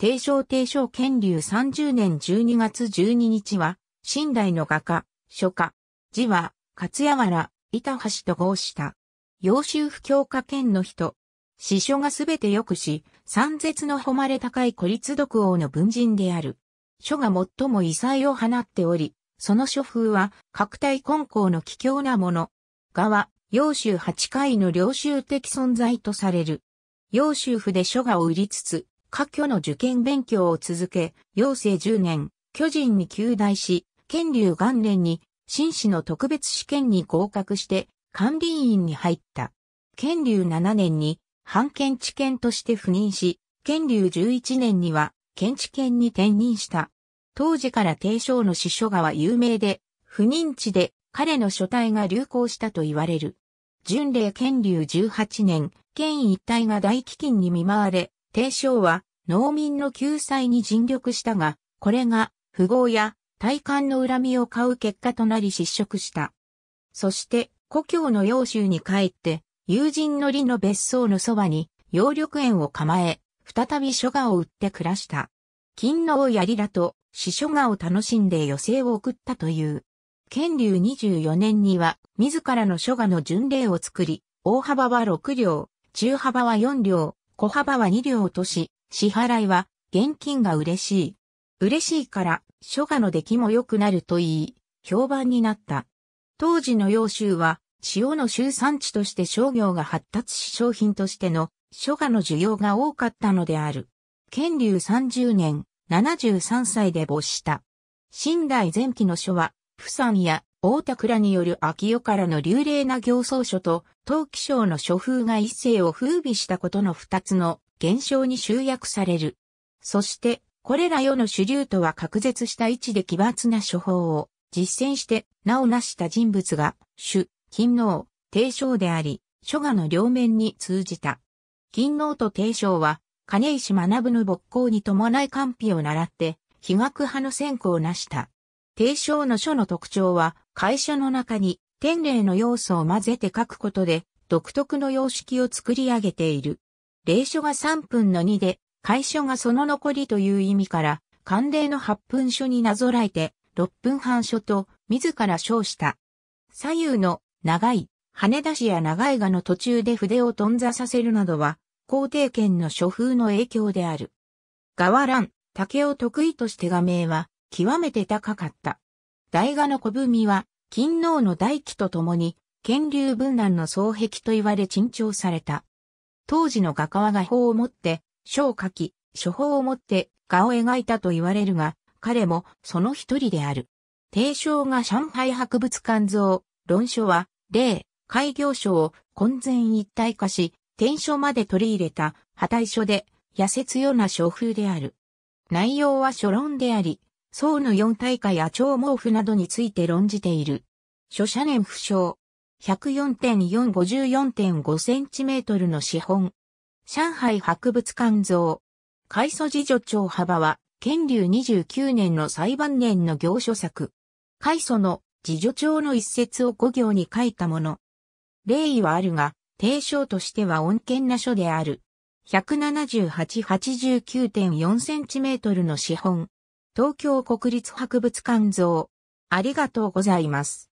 帝正帝正権流30年12月12日は、新代の画家、書家、字は、勝山板橋と合した。洋州不教科県の人。師書がすべてよくし、三絶の誉れ高い孤立独王の文人である。書が最も異彩を放っており、その書風は、各体根校の奇境なもの。画は、洋州八回の領州的存在とされる。幼州府で書画を売りつつ、科挙の受験勉強を続け、養成10年、巨人に旧大し、県立元年に、紳士の特別試験に合格して、管理員に入った。県立7年に、判検知見として赴任し、県立11年には、検知見に転任した。当時から定章の師書がは有名で、不妊地で彼の書体が流行したと言われる。巡礼県立18年、県一帯が大飢饉に見舞われ、提唱は農民の救済に尽力したが、これが富豪や大官の恨みを買う結果となり失職した。そして故郷の幼州に帰って友人の李の別荘のそばに葉緑園を構え、再び書画を売って暮らした。金の王らと死書画を楽しんで余生を送ったという。建立24年には自らの書画の巡礼を作り、大幅は6両、中幅は4両、小幅は2両落とし、支払いは現金が嬉しい。嬉しいから、書画の出来も良くなると言い、評判になった。当時の洋州は、塩の集産地として商業が発達し商品としての書画の需要が多かったのである。建立30年、73歳で没した。新代前期の書は、釜山や大田倉による秋代からの流麗な行奏書と、陶器賞の書風が一世を風靡したことの二つの現象に集約される。そして、これら世の主流とは隔絶した位置で奇抜な処方を実践して名を成した人物が、主、金王、帝章であり、諸画の両面に通じた。金王と帝章は、金石学の勃興に伴い官費を習って、被学派の先行を成した。提唱の書の特徴は、会書の中に天霊の要素を混ぜて書くことで、独特の様式を作り上げている。霊書が3分の2で、会書がその残りという意味から、慣霊の8分書になぞらえて、6分半書と自ら称した。左右の長い、羽出しや長いがの途中で筆を頓挫させるなどは、皇帝権の書風の影響である。河ワ竹を得意として画名は、極めて高かった。大河の小文は、金王の大器と共に、権流文断の双壁と言われ珍重された。当時の画家は画法を持って、書を書き、書法を持って画を描いたと言われるが、彼もその一人である。提唱が上海博物館像、論書は、例、開業書を混然一体化し、転書まで取り入れた破体書で、痩せ強な書風である。内容は書論であり、宋の四大化や超毛布などについて論じている。諸社年不詳。104.454.5センチメートルの資本。上海博物館像。海祖自助長幅は、建立29年の裁判年の行書作。海祖の自助長の一節を五行に書いたもの。例意はあるが、提唱としては穏健な書である。178-89.4センチメートルの資本。東京国立博物館像。ありがとうございます。